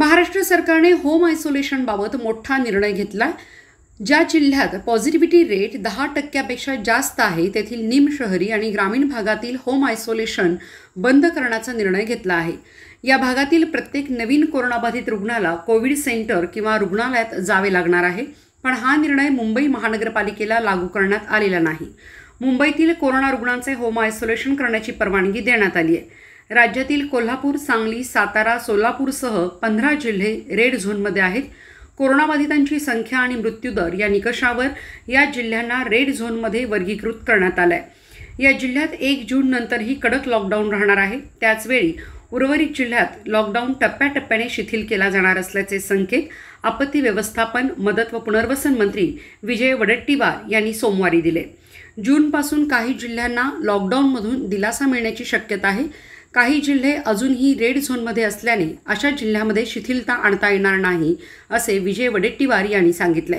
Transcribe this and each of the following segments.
महाराष्ट्र सरकारने होम आयसोलेशनबाबत मोठा निर्णय घेतला ज्या जिल्ह्यात पॉझिटिव्हिटी रेट दहा टक्क्यापेक्षा जास्त आहे तेथील निम शहरी आणि ग्रामीण भागातील होम आयसोलेशन बंद करण्याचा निर्णय घेतला आहे या भागातील प्रत्येक नवीन कोरोनाबाधित रुग्णाला कोविड सेंटर किंवा रुग्णालयात जावे लागणार आहे पण हा निर्णय मुंबई महानगरपालिकेला लागू करण्यात आलेला नाही मुंबईतील कोरोना रुग्णांचे होम आयसोलेशन करण्याची परवानगी देण्यात आली आहे राज्यातील कोल्हापूर सांगली सातारा सोलापूरसह पंधरा जिल्हे रेड झोनमध्ये आहेत कोरोनाबाधितांची संख्या आणि मृत्यूदर या निकषावर या जिल्ह्यांना रेड झोनमध्ये वर्गीकृत करण्यात आलं आहे या जिल्ह्यात एक जून नंतरही कडक लॉकडाऊन राहणार आहे त्याचवेळी उर्वरित जिल्ह्यात लॉकडाऊन टप्प्याटप्प्याने शिथिल केला जाणार असल्याचे संकेत आपत्ती व्यवस्थापन मदत व पुनर्वसन मंत्री विजय वडेट्टीवार यांनी सोमवारी दिले जूनपासून काही जिल्ह्यांना लॉकडाऊनमधून दिलासा मिळण्याची शक्यता आहे काही जिल्हे अजूनही रेड झोनमध्ये असल्याने अशा जिल्ह्यामध्ये शिथिलता आणता येणार नाही असे विजय वडेट्टीवार यांनी सांगितले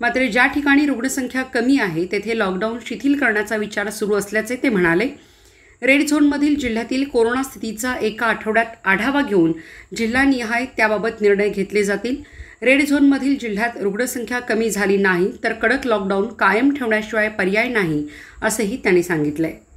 मात्र ज्या ठिकाणी रुग्णसंख्या कमी आहे तेथे लॉकडाऊन शिथिल करण्याचा विचार सुरू असल्याचे ते म्हणाले रेड झोनमधील जिल्ह्यातील कोरोना स्थितीचा एका आठवड्यात आढावा घेऊन जिल्हानिहाय त्याबाबत निर्णय घेतले जातील रेड झोनमधील जिल्ह्यात रुग्णसंख्या कमी झाली नाही तर कडक लॉकडाऊन कायम ठेवण्याशिवाय पर्याय नाही असंही त्यांनी सांगितले